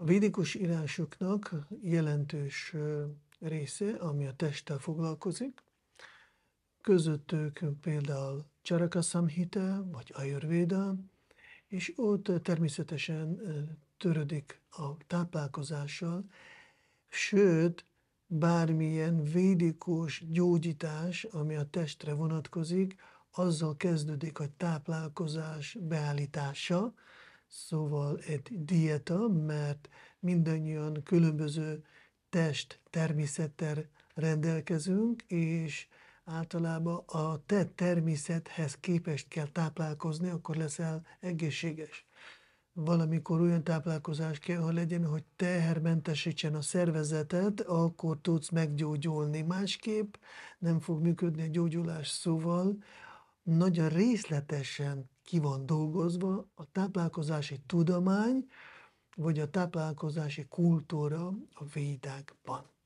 A védikus írásoknak jelentős része, ami a testtel foglalkozik, közöttük például Csaraka Samhita, vagy Ayurveda, és ott természetesen törödik a táplálkozással, sőt, bármilyen védikus gyógyítás, ami a testre vonatkozik, azzal kezdődik a táplálkozás beállítása, szóval egy diéta, mert mindannyian különböző test természettel rendelkezünk, és általában a te természethez képest kell táplálkozni, akkor leszel egészséges. Valamikor olyan táplálkozás kell, ha legyen, hogy tehermentesítsen a szervezeted, akkor tudsz meggyógyulni. Másképp nem fog működni a gyógyulás, szóval nagyon részletesen ki van dolgozva a táplálkozási tudomány, vagy a táplálkozási kultúra a védákban.